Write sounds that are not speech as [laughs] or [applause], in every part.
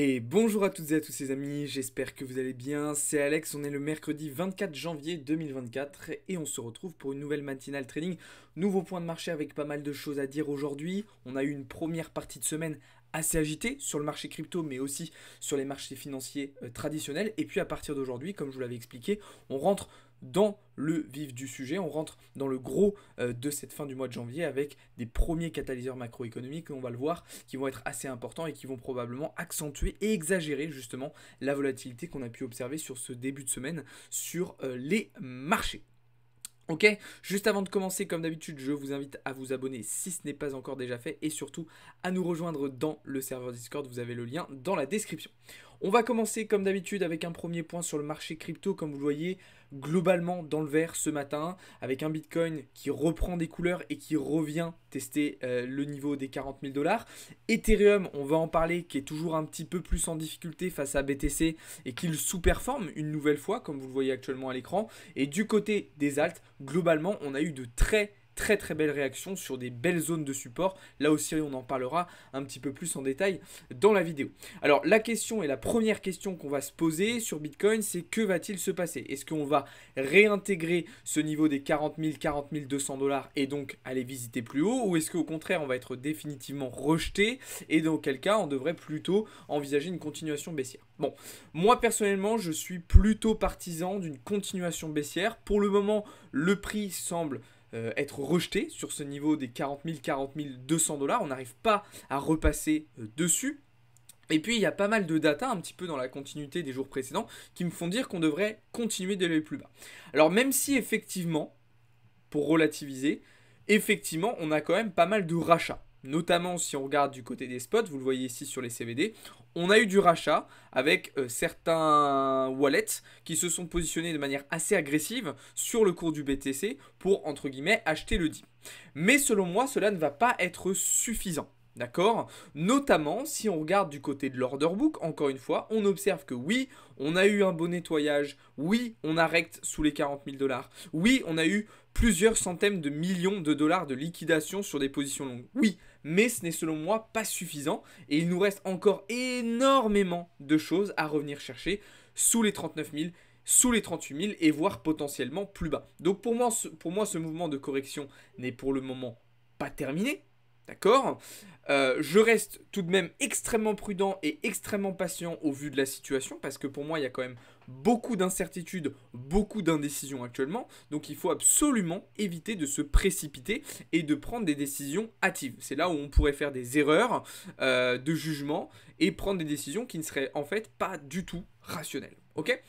Et bonjour à toutes et à tous les amis, j'espère que vous allez bien, c'est Alex, on est le mercredi 24 janvier 2024 et on se retrouve pour une nouvelle matinale trading. Nouveau point de marché avec pas mal de choses à dire aujourd'hui, on a eu une première partie de semaine assez agitée sur le marché crypto mais aussi sur les marchés financiers euh, traditionnels et puis à partir d'aujourd'hui, comme je vous l'avais expliqué, on rentre dans le vif du sujet. On rentre dans le gros euh, de cette fin du mois de janvier avec des premiers catalyseurs macroéconomiques, on va le voir, qui vont être assez importants et qui vont probablement accentuer et exagérer justement la volatilité qu'on a pu observer sur ce début de semaine sur euh, les marchés. Ok, juste avant de commencer, comme d'habitude, je vous invite à vous abonner si ce n'est pas encore déjà fait et surtout à nous rejoindre dans le serveur Discord, vous avez le lien dans la description. On va commencer comme d'habitude avec un premier point sur le marché crypto, comme vous le voyez, globalement dans le vert ce matin, avec un Bitcoin qui reprend des couleurs et qui revient tester euh, le niveau des 40 000 dollars. Ethereum, on va en parler, qui est toujours un petit peu plus en difficulté face à BTC et le sous-performe une nouvelle fois, comme vous le voyez actuellement à l'écran. Et du côté des alt globalement, on a eu de très très très belle réaction sur des belles zones de support. Là aussi, on en parlera un petit peu plus en détail dans la vidéo. Alors, la question et la première question qu'on va se poser sur Bitcoin, c'est que va-t-il se passer Est-ce qu'on va réintégrer ce niveau des 40 000, 40 200 dollars et donc aller visiter plus haut Ou est-ce qu'au contraire, on va être définitivement rejeté et dans quel cas, on devrait plutôt envisager une continuation baissière Bon, moi personnellement, je suis plutôt partisan d'une continuation baissière. Pour le moment, le prix semble euh, être rejeté sur ce niveau des 40 000, 40 200 dollars. On n'arrive pas à repasser euh, dessus. Et puis il y a pas mal de data un petit peu dans la continuité des jours précédents qui me font dire qu'on devrait continuer d'aller plus bas. Alors même si effectivement, pour relativiser, effectivement on a quand même pas mal de rachats notamment si on regarde du côté des spots, vous le voyez ici sur les CVD, on a eu du rachat avec euh, certains wallets qui se sont positionnés de manière assez agressive sur le cours du BTC pour, entre guillemets, acheter le dit. Mais selon moi, cela ne va pas être suffisant. D'accord Notamment si on regarde du côté de l'order book, encore une fois, on observe que oui, on a eu un bon nettoyage, oui, on a rect sous les 40 000 dollars, oui, on a eu plusieurs centaines de millions de dollars de liquidation sur des positions longues. Oui, mais ce n'est selon moi pas suffisant et il nous reste encore énormément de choses à revenir chercher sous les 39 000 sous les 38 000 et voire potentiellement plus bas. Donc pour moi, ce, pour moi, ce mouvement de correction n'est pour le moment pas terminé, D'accord euh, Je reste tout de même extrêmement prudent et extrêmement patient au vu de la situation parce que pour moi, il y a quand même beaucoup d'incertitudes, beaucoup d'indécisions actuellement. Donc il faut absolument éviter de se précipiter et de prendre des décisions hâtives. C'est là où on pourrait faire des erreurs euh, de jugement et prendre des décisions qui ne seraient en fait pas du tout rationnelles. Ok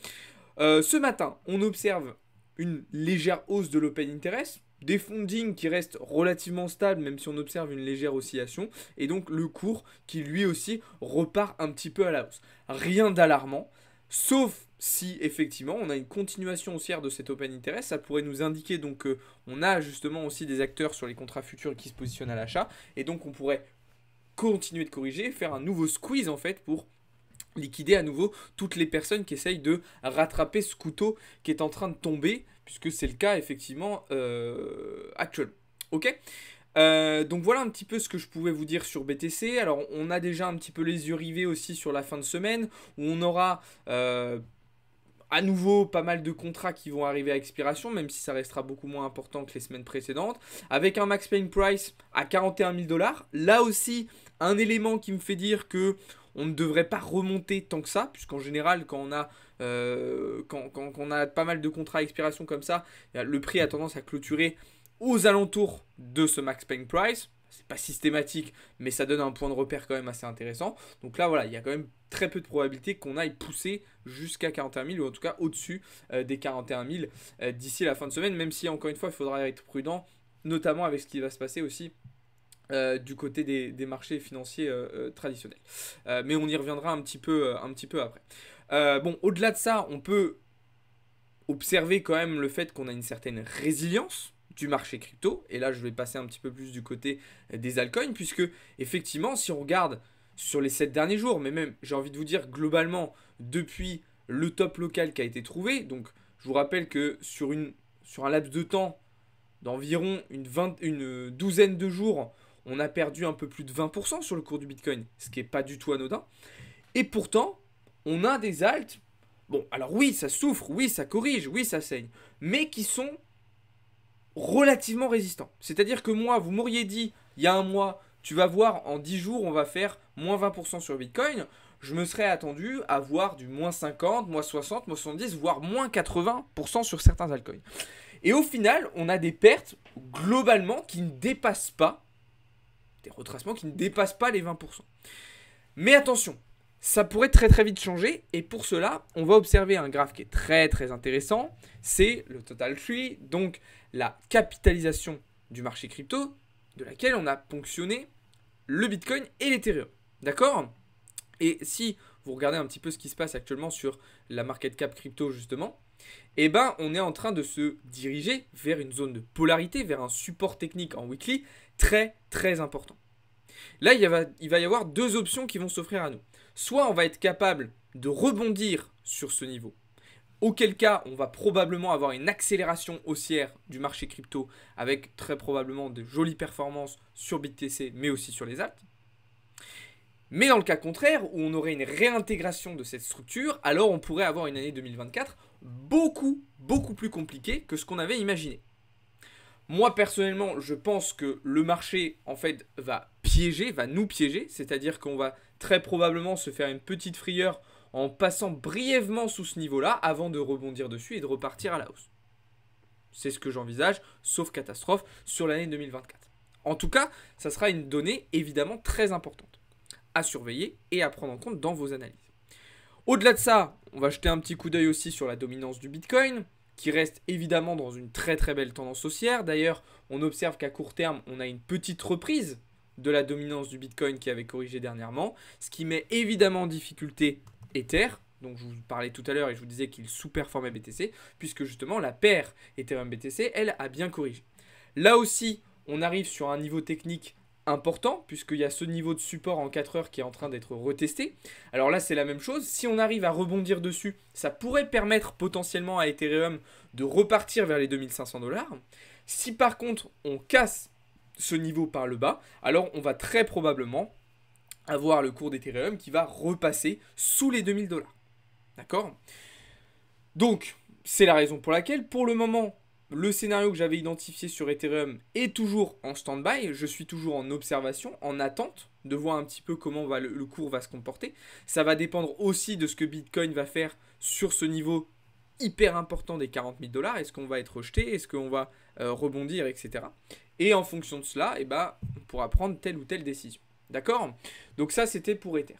euh, ce matin, on observe une légère hausse de l'open interest, des fondings qui restent relativement stables même si on observe une légère oscillation et donc le cours qui lui aussi repart un petit peu à la hausse. Rien d'alarmant, sauf si effectivement on a une continuation haussière de cet open interest, ça pourrait nous indiquer donc qu'on a justement aussi des acteurs sur les contrats futurs qui se positionnent à l'achat et donc on pourrait continuer de corriger, faire un nouveau squeeze en fait pour liquider à nouveau toutes les personnes qui essayent de rattraper ce couteau qui est en train de tomber puisque c'est le cas effectivement euh, actuel. Ok euh, donc voilà un petit peu ce que je pouvais vous dire sur BTC. Alors on a déjà un petit peu les yeux rivés aussi sur la fin de semaine où on aura euh, à nouveau pas mal de contrats qui vont arriver à expiration, même si ça restera beaucoup moins important que les semaines précédentes, avec un max paying price à 41 000 dollars. Là aussi, un élément qui me fait dire que on ne devrait pas remonter tant que ça, puisqu'en général, quand on a euh, quand, on a pas mal de contrats à expiration comme ça, le prix a tendance à clôturer aux alentours de ce max paying price. C'est pas systématique, mais ça donne un point de repère quand même assez intéressant. Donc là, voilà, il y a quand même très peu de probabilité qu'on aille pousser jusqu'à 41 000 ou en tout cas au-dessus euh, des 41 000 euh, d'ici la fin de semaine, même si encore une fois, il faudra être prudent, notamment avec ce qui va se passer aussi. du côté des, marchés financiers traditionnels. mais on y reviendra un petit peu, un petit peu après. Euh, bon, au-delà de ça, on peut observer quand même le fait qu'on a une certaine résilience du marché crypto. Et là, je vais passer un petit peu plus du côté euh, des altcoins, puisque effectivement, si on regarde sur les 7 derniers jours, mais même, j'ai envie de vous dire, globalement, depuis le top local qui a été trouvé, donc je vous rappelle que sur, une, sur un laps de temps d'environ une, une, douzaine de jours, on a perdu un peu plus de 20% sur le cours du Bitcoin, ce qui n'est pas du tout anodin. Et pourtant, on a des altes, bon, alors oui, ça souffre, oui, ça corrige, oui, ça saigne, mais qui sont relativement résistants. C'est-à-dire que moi, vous m'auriez dit, il y a un mois, tu vas voir, en 10 jours, on va faire moins 20% sur Bitcoin, je me serais attendu à voir du moins 50, moins 60, moins 70, voire moins 80% sur certains altcoins. Et au final, on a des pertes globalement qui ne dépassent pas, des retracements qui ne dépassent pas les 20%. Mais attention, ça pourrait très très vite changer et pour cela, on va observer un graphe qui est très très intéressant, c'est le total tree, donc la capitalisation du marché crypto de laquelle on a ponctionné le Bitcoin et l'Ethereum. D'accord Et si vous regardez un petit peu ce qui se passe actuellement sur la market cap crypto justement, eh ben on est en train de se diriger vers une zone de polarité, vers un support technique en weekly très très important. Là, il va y avoir deux options qui vont s'offrir à nous soit on va être capable de rebondir sur ce niveau, auquel cas on va probablement avoir une accélération haussière du marché crypto avec très probablement de jolies performances sur BTC mais aussi sur les alt. Mais dans le cas contraire, où on aurait une réintégration de cette structure, alors on pourrait avoir une année 2024 beaucoup, beaucoup plus compliquée que ce qu'on avait imaginé. Moi personnellement, je pense que le marché en fait va piéger, va nous piéger, c'est-à-dire qu'on va très probablement se faire une petite frieur en passant brièvement sous ce niveau-là avant de rebondir dessus et de repartir à la hausse. C'est ce que j'envisage, sauf catastrophe, sur l'année 2024. En tout cas, ça sera une donnée évidemment très importante à surveiller et à prendre en compte dans vos analyses. Au-delà de ça, on va jeter un petit coup d'œil aussi sur la dominance du Bitcoin, qui reste évidemment dans une très très belle tendance haussière. D'ailleurs, on observe qu'à court terme, on a une petite reprise de la dominance du Bitcoin qui avait corrigé dernièrement, ce qui met évidemment en difficulté Ether. Donc je vous parlais tout à l'heure et je vous disais qu'il sous-performait BTC, puisque justement la paire Ethereum-BTC, elle, a bien corrigé. Là aussi, on arrive sur un niveau technique important, puisqu'il y a ce niveau de support en 4 heures qui est en train d'être retesté. Alors là, c'est la même chose. Si on arrive à rebondir dessus, ça pourrait permettre potentiellement à Ethereum de repartir vers les 2500 dollars. Si par contre, on casse ce niveau par le bas, alors on va très probablement avoir le cours d'Ethereum qui va repasser sous les 2000 dollars. D'accord Donc, c'est la raison pour laquelle, pour le moment, le scénario que j'avais identifié sur Ethereum est toujours en stand-by, je suis toujours en observation, en attente de voir un petit peu comment va le, cours va se comporter. Ça va dépendre aussi de ce que Bitcoin va faire sur ce niveau hyper important des 40 000 dollars. Est-ce qu'on va être rejeté Est-ce qu'on va euh, rebondir, etc. Et en fonction de cela, eh ben, on pourra prendre telle ou telle décision. D'accord Donc ça, c'était pour Ether.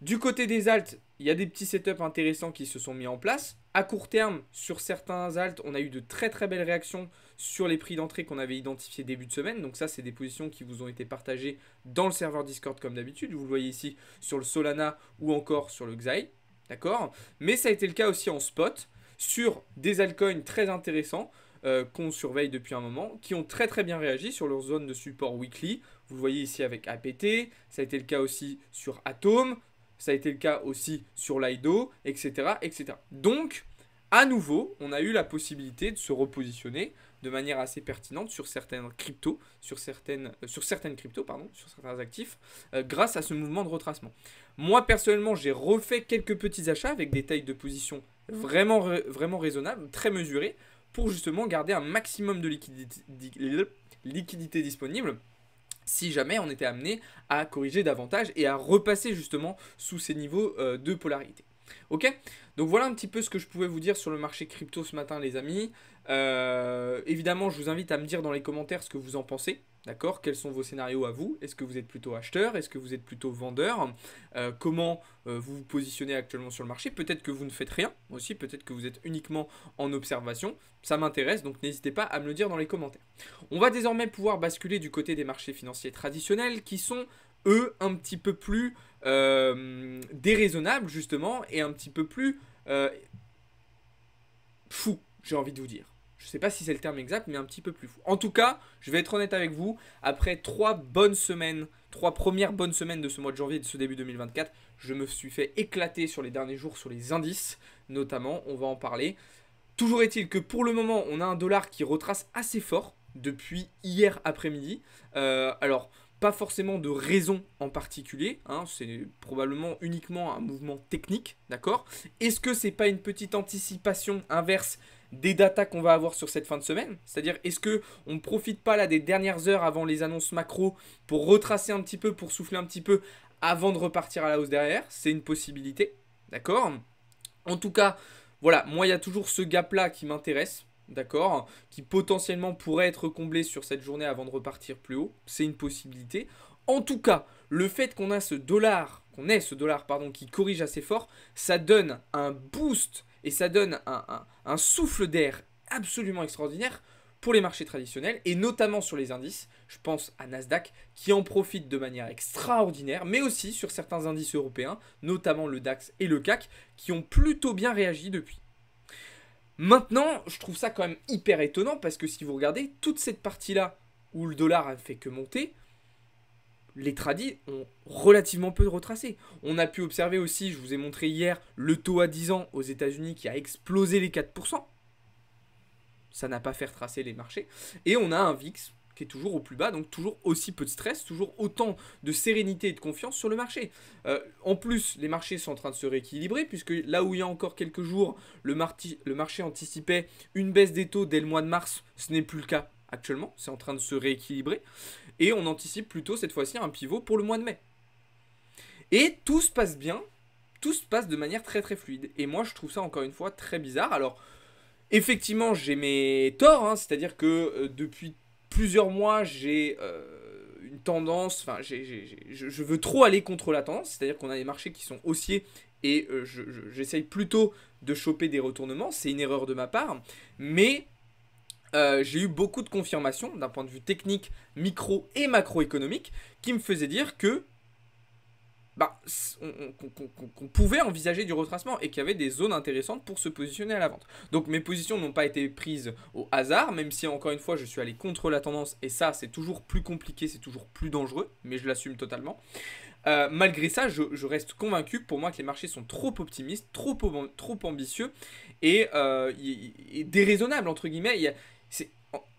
Du côté des alts, il y a des petits setups intéressants qui se sont mis en place. À court terme, sur certains alts, on a eu de très très belles réactions sur les prix d'entrée qu'on avait identifiés début de semaine. Donc ça, c'est des positions qui vous ont été partagées dans le serveur Discord comme d'habitude. Vous le voyez ici sur le Solana ou encore sur le Xai. D'accord Mais ça a été le cas aussi en spot sur des altcoins très intéressants euh, qu'on surveille depuis un moment, qui ont très très bien réagi sur leur zone de support weekly. Vous voyez ici avec APT, ça a été le cas aussi sur Atom, ça a été le cas aussi sur Lido, etc. etc. Donc, à nouveau, on a eu la possibilité de se repositionner de manière assez pertinente sur certaines cryptos, sur certaines, euh, sur certaines cryptos, pardon, sur certains actifs, euh, grâce à ce mouvement de retracement. Moi, personnellement, j'ai refait quelques petits achats avec des tailles de position mmh. vraiment, vraiment raisonnables, très mesurées, pour justement garder un maximum de liquidité, liquidité disponible si jamais on était amené à corriger davantage et à repasser justement sous ces niveaux euh, de polarité. Ok Donc voilà un petit peu ce que je pouvais vous dire sur le marché crypto ce matin les amis. Euh, évidemment je vous invite à me dire dans les commentaires ce que vous en pensez. D'accord Quels sont vos scénarios à vous Est-ce que vous êtes plutôt acheteur Est-ce que vous êtes plutôt vendeur euh, Comment euh, vous vous positionnez actuellement sur le marché Peut-être que vous ne faites rien aussi, peut-être que vous êtes uniquement en observation. Ça m'intéresse, donc n'hésitez pas à me le dire dans les commentaires. On va désormais pouvoir basculer du côté des marchés financiers traditionnels qui sont, eux, un petit peu plus euh, déraisonnables justement et un petit peu plus fou. j'ai envie de vous dire. Je sais pas si c'est le terme exact, mais un petit peu plus fou. En tout cas, je vais être honnête avec vous, après trois bonnes semaines, trois premières bonnes semaines de ce mois de janvier et de ce début 2024, je me suis fait éclater sur les derniers jours sur les indices, notamment, on va en parler. Toujours est-il que pour le moment, on a un dollar qui retrace assez fort depuis hier après-midi. Euh, alors, pas forcément de raison en particulier, hein, c'est probablement uniquement un mouvement technique, d'accord Est-ce que c'est pas une petite anticipation inverse des datas qu'on va avoir sur cette fin de semaine. C'est-à-dire, est-ce que on ne profite pas là des dernières heures avant les annonces macro pour retracer un petit peu, pour souffler un petit peu avant de repartir à la hausse derrière C'est une possibilité, d'accord En tout cas, voilà, moi il y a toujours ce gap-là qui m'intéresse d'accord, qui potentiellement pourrait être comblé sur cette journée avant de repartir plus haut, c'est une possibilité. En tout cas, le fait qu'on a ce dollar, qu'on ait ce dollar pardon qui corrige assez fort, ça donne un boost et ça donne un, souffle d'air absolument extraordinaire pour les marchés traditionnels et notamment sur les indices. Je pense à Nasdaq qui en profite de manière extraordinaire, mais aussi sur certains indices européens, notamment le DAX et le CAC, qui ont plutôt bien réagi depuis. Maintenant, je trouve ça quand même hyper étonnant parce que si vous regardez toute cette partie-là où le dollar a fait que monter, les tradis ont relativement peu de retracés. On a pu observer aussi, je vous ai montré hier, le taux à 10 ans aux États-Unis qui a explosé les 4%. Ça n'a pas fait retracer les marchés. Et on a un VIX qui est toujours au plus bas, donc toujours aussi peu de stress, toujours autant de sérénité et de confiance sur le marché. Euh, en plus, les marchés sont en train de se rééquilibrer, puisque là où il y a encore quelques jours, le marché anticipait une baisse des taux dès le mois de mars, ce n'est plus le cas actuellement, c'est en train de se rééquilibrer, et on anticipe plutôt cette fois-ci un pivot pour le mois de mai. Et tout se passe bien, tout se passe de manière très très fluide, et moi je trouve ça encore une fois très bizarre. Alors, effectivement, j'ai mes torts, hein. c'est-à-dire que euh, depuis plusieurs mois, j'ai... Euh, une tendance, enfin, je veux trop aller contre la tendance, c'est-à-dire qu'on a des marchés qui sont haussiers et euh, j'essaye plutôt de choper des retournements, c'est une erreur de ma part, mais euh, j'ai eu beaucoup de confirmations d'un point de vue technique, micro et macroéconomique qui me faisaient dire que bah, qu'on pouvait envisager du retracement et qu'il y avait des zones intéressantes pour se positionner à la vente. Donc mes positions n'ont pas été prises au hasard, même si encore une fois je suis allé contre la tendance et ça c'est toujours plus compliqué, c'est toujours plus dangereux, mais je l'assume totalement. Euh, malgré ça, je, reste convaincu pour moi que les marchés sont trop optimistes, trop, trop ambitieux et, euh, déraisonnables entre guillemets.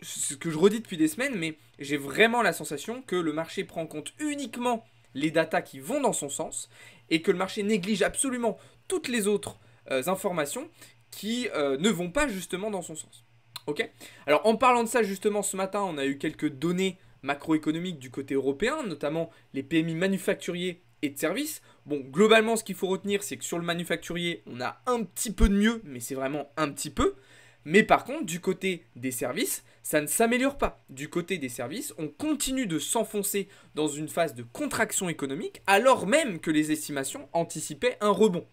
C'est ce que je redis depuis des semaines, mais j'ai vraiment la sensation que le marché prend en compte uniquement les datas qui vont dans son sens et que le marché néglige absolument toutes les autres euh, informations qui euh, ne vont pas justement dans son sens. Ok Alors en parlant de ça justement ce matin, on a eu quelques données macroéconomiques du côté européen, notamment les PMI manufacturiers et de services. Bon, globalement ce qu'il faut retenir c'est que sur le manufacturier, on a un petit peu de mieux, mais c'est vraiment un petit peu. Mais par contre, du côté des services, ça ne s'améliore pas. Du côté des services, on continue de s'enfoncer dans une phase de contraction économique alors même que les estimations anticipaient un rebond.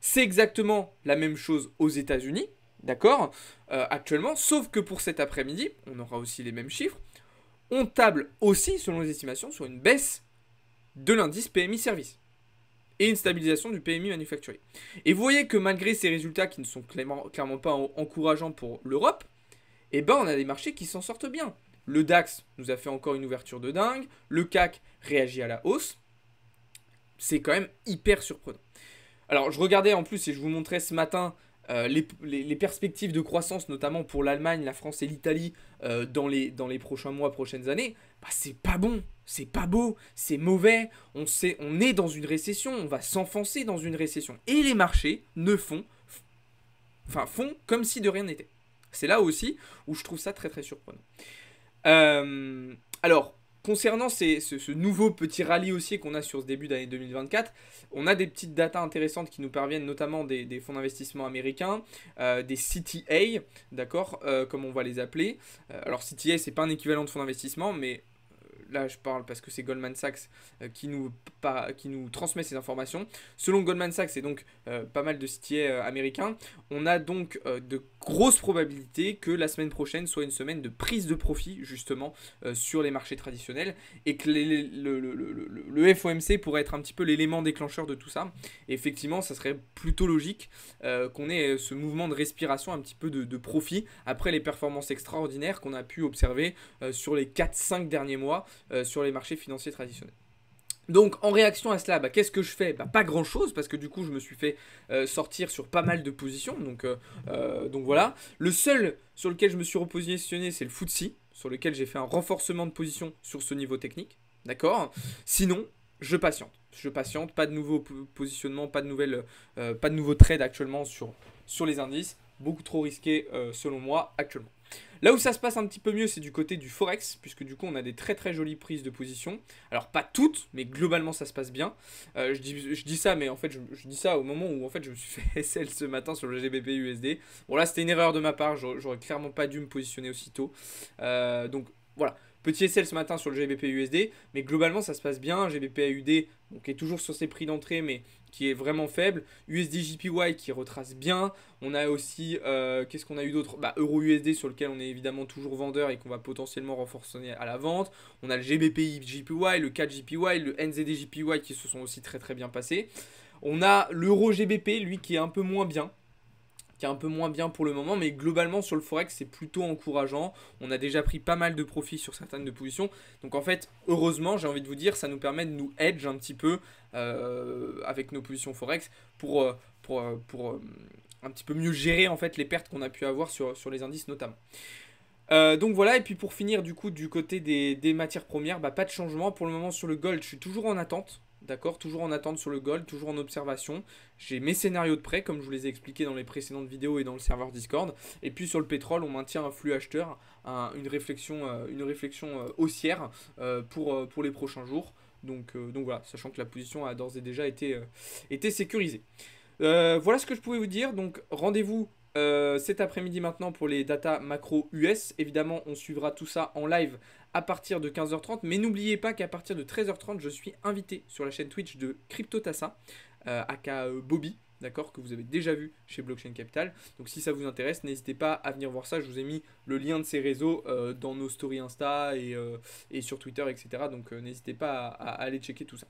C'est exactement la même chose aux États-Unis, d'accord euh, Actuellement, sauf que pour cet après-midi, on aura aussi les mêmes chiffres. On table aussi, selon les estimations, sur une baisse de l'indice PMI Service et une stabilisation du PMI manufacturier. Et vous voyez que malgré ces résultats qui ne sont clairement, pas encourageants pour l'Europe, eh ben on a des marchés qui s'en sortent bien. Le DAX nous a fait encore une ouverture de dingue, le CAC réagit à la hausse. C'est quand même hyper surprenant. Alors je regardais en plus et je vous montrais ce matin euh, les, perspectives de croissance, notamment pour l'Allemagne, la France et l'Italie, euh, dans, les, prochains mois, prochaines années, bah, c'est pas bon, c'est pas beau, c'est mauvais, on, sait, on est dans une récession, on va s'enfoncer dans une récession. Et les marchés ne font, enfin, font comme si de rien n'était. C'est là aussi où je trouve ça très très surprenant. Euh, alors, concernant ce, nouveau petit rallye haussier qu'on a sur ce début d'année 2024, on a des petites datas intéressantes qui nous parviennent notamment des, fonds d'investissement américains, euh, des CTA, d'accord, euh, comme on va les appeler. Euh, alors CTA, c'est pas un équivalent de fonds d'investissement, mais là je parle parce que c'est Goldman Sachs euh, qui, nous, qui nous transmet ces informations. Selon Goldman Sachs et donc euh, pas mal de citiers euh, américains, on a donc de grosses probabilités que la semaine prochaine soit une semaine de prise de profit justement sur les marchés traditionnels et que le, FOMC pourrait être un petit peu l'élément déclencheur de tout ça. effectivement, ça serait plutôt logique qu'on ait ce mouvement de respiration un petit peu de, profit après les performances extraordinaires qu'on a pu observer sur les 4-5 derniers mois euh, sur les marchés financiers traditionnels. Donc en réaction à cela, bah, qu'est-ce que je fais bah, Pas grand-chose parce que du coup je me suis fait euh, sortir sur pas mal de positions. Donc, euh, donc voilà. Le seul sur lequel je me suis repositionné c'est le FTSE, sur lequel j'ai fait un renforcement de position sur ce niveau technique. D'accord Sinon, je patiente. Je patiente, pas de nouveau positionnement, pas de, pas de nouveau trade actuellement sur, sur les indices. Beaucoup trop risqué selon moi actuellement. Là où ça se passe un petit peu mieux, c'est du côté du Forex, puisque du coup, on a des très très jolies prises de position. Alors, pas toutes, mais globalement, ça se passe bien. Euh, je, dis, ça, mais en fait, je, dis ça au moment où en fait, je me suis fait SL [laughs] ce matin sur le GBP USD. Bon, là, c'était une erreur de ma part, j'aurais clairement pas dû me positionner aussitôt. Euh, donc, Petit essai ce matin sur le GBP USD, mais globalement ça se passe bien. GBP AUD donc, qui est toujours sur ses prix d'entrée, mais qui est vraiment faible. USD JPY qui retrace bien. On a aussi, euh, qu'est-ce qu'on a eu d'autre bah, Euro USD sur lequel on est évidemment toujours vendeur et qu'on va potentiellement renforcer à la vente. On a le GBP JPY, le 4 gpy le NZD JPY qui se sont aussi très très bien passés. On a l'euro GBP, lui qui est un peu moins bien, un peu moins bien pour le moment, mais globalement sur le forex c'est plutôt encourageant. On a déjà pris pas mal de profits sur certaines de positions, donc en fait heureusement j'ai envie de vous dire ça nous permet de nous edge » un petit peu euh, avec nos positions forex pour, euh, pour, euh, pour, un petit peu mieux gérer en fait les pertes qu'on a pu avoir sur, sur les indices notamment. donc voilà, et puis pour finir du coup du côté des, des matières premières, bah, pas de changement pour le moment sur le gold, je suis toujours en attente D'accord Toujours en attente sur le gold, toujours en observation. J'ai mes scénarios de prêt, comme je vous les ai expliqués dans les précédentes vidéos et dans le serveur Discord. Et puis sur le pétrole, on maintient un flux acheteur, une réflexion, euh, une réflexion euh, haussière euh, pour, pour les prochains jours. Donc, donc voilà, sachant que la position a d'ores et déjà été, été sécurisée. voilà ce que je pouvais vous dire. Donc rendez-vous cet après-midi maintenant pour les data macro US. Évidemment, on suivra tout ça en live à partir de 15h30. Mais n'oubliez pas qu'à partir de 13h30, je suis invité sur la chaîne Twitch de CryptoTassa, euh, aka euh, Bobby, d'accord, que vous avez déjà vu chez Blockchain Capital. Donc si ça vous intéresse, n'hésitez pas à venir voir ça. Je vous ai mis le lien de ces réseaux euh, dans nos stories Insta et, et sur Twitter, etc. Donc n'hésitez pas à aller checker tout ça.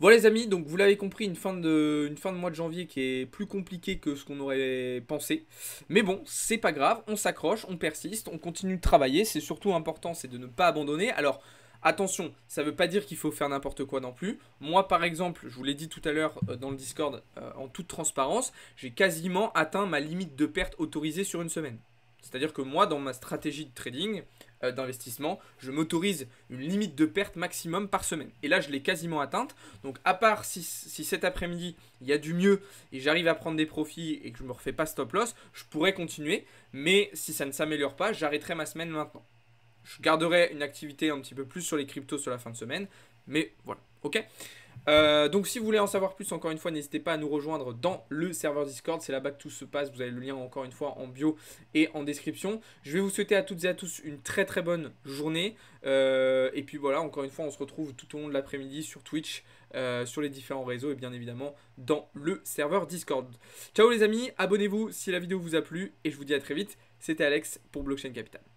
Voilà les amis, donc vous l'avez compris, une fin, de, mois de janvier qui est plus compliquée que ce qu'on aurait pensé. Mais bon, c'est pas grave, on s'accroche, on persiste, on continue de travailler. C'est surtout important, c'est de ne pas abandonner. Alors, Attention, ça ne veut pas dire qu'il faut faire n'importe quoi non plus. Moi, par exemple, je vous l'ai dit tout à l'heure euh, dans le Discord, euh, en toute transparence, j'ai quasiment atteint ma limite de perte autorisée sur une semaine. C'est-à-dire que moi, dans ma stratégie de trading, euh, d'investissement, je m'autorise une limite de perte maximum par semaine. Et là, je l'ai quasiment atteinte. Donc, à part si, si cet après-midi, il y a du mieux et j'arrive à prendre des profits et que je ne me refais pas stop loss, je pourrais continuer. Mais si ça ne s'améliore pas, j'arrêterai ma semaine maintenant. Je garderai une activité un petit peu plus sur les cryptos sur la fin de semaine. Mais voilà, ok euh, donc si vous voulez en savoir plus, encore une fois, n'hésitez pas à nous rejoindre dans le serveur Discord. C'est là-bas que tout se passe. Vous avez le lien encore une fois en bio et en description. Je vais vous souhaiter à toutes et à tous une très très bonne journée. Euh, et puis voilà, encore une fois, on se retrouve tout au long de l'après-midi sur Twitch, euh, sur les différents réseaux et bien évidemment dans le serveur Discord. Ciao les amis, abonnez-vous si la vidéo vous a plu et je vous dis à très vite. C'était Alex pour Blockchain Capital.